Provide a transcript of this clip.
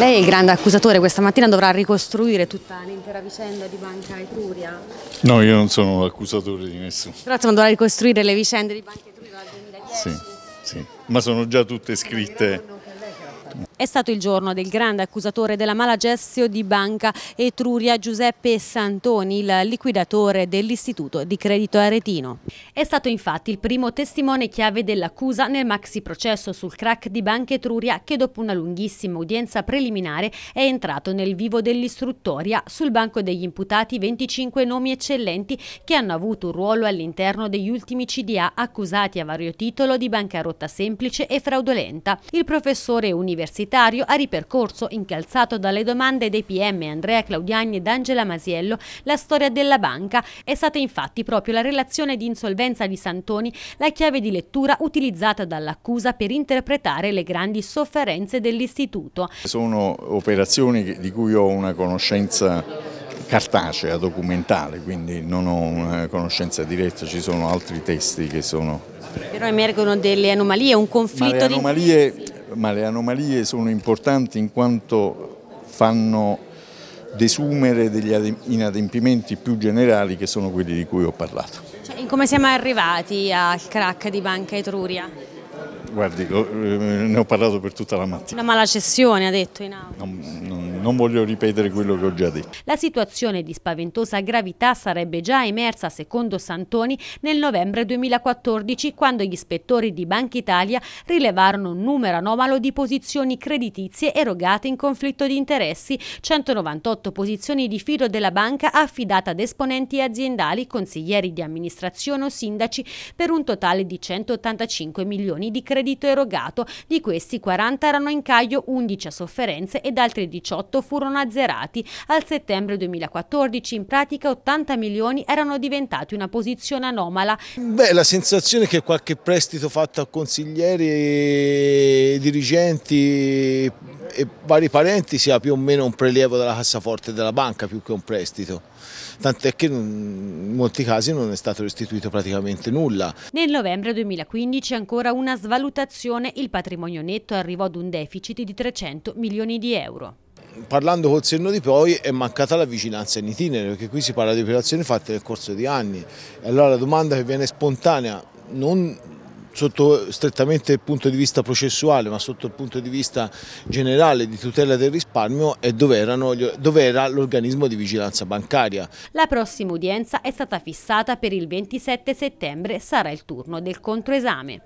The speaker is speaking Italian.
Lei è il grande accusatore, questa mattina dovrà ricostruire tutta l'intera vicenda di Banca Etruria? No, io non sono l'accusatore di nessuno. Però insomma, dovrà ricostruire le vicende di Banca Etruria dal 2010? Sì, sì, ma sono già tutte scritte. È stato il giorno del grande accusatore della malagestio di Banca Etruria Giuseppe Santoni, il liquidatore dell'Istituto di Credito Aretino. È stato infatti il primo testimone chiave dell'accusa nel maxi processo sul crack di Banca Etruria che dopo una lunghissima udienza preliminare è entrato nel vivo dell'istruttoria sul banco degli imputati 25 nomi eccellenti che hanno avuto un ruolo all'interno degli ultimi CDA accusati a vario titolo di bancarotta semplice e fraudolenta. Il professore universitario sanitario ha ripercorso, incalzato dalle domande dei PM Andrea Claudiani ed Angela Masiello, la storia della banca. È stata infatti proprio la relazione di insolvenza di Santoni la chiave di lettura utilizzata dall'accusa per interpretare le grandi sofferenze dell'istituto. Sono operazioni di cui ho una conoscenza cartacea, documentale, quindi non ho una conoscenza diretta, ci sono altri testi che sono... Però emergono delle anomalie, un conflitto... Ma le anomalie di ma le anomalie sono importanti in quanto fanno desumere degli inadempimenti più generali che sono quelli di cui ho parlato. Cioè, come siamo arrivati al crack di Banca Etruria? Guardi, eh, ne ho parlato per tutta la mattina. Una mala cessione ha detto in aula. No, no non voglio ripetere quello che ho già detto. La situazione di spaventosa gravità sarebbe già emersa, secondo Santoni, nel novembre 2014, quando gli ispettori di Banca Italia rilevarono un numero anomalo di posizioni creditizie erogate in conflitto di interessi, 198 posizioni di filo della banca affidate ad esponenti aziendali, consiglieri di amministrazione o sindaci, per un totale di 185 milioni di credito erogato, di questi 40 erano in caglio 11 a sofferenze ed altri 18 2008 furono azzerati. Al settembre 2014 in pratica 80 milioni erano diventati una posizione anomala. Beh, la sensazione è che qualche prestito fatto a consiglieri, dirigenti e vari parenti sia più o meno un prelievo della cassaforte della banca più che un prestito. Tant'è che in molti casi non è stato restituito praticamente nulla. Nel novembre 2015 ancora una svalutazione, il patrimonio netto arrivò ad un deficit di 300 milioni di euro parlando col senno di poi è mancata la vigilanza in itinere, perché qui si parla di operazioni fatte nel corso di anni. E allora la domanda che viene spontanea, non sotto strettamente il punto di vista processuale, ma sotto il punto di vista generale di tutela del risparmio, è dove era l'organismo di vigilanza bancaria. La prossima udienza è stata fissata per il 27 settembre, sarà il turno del controesame.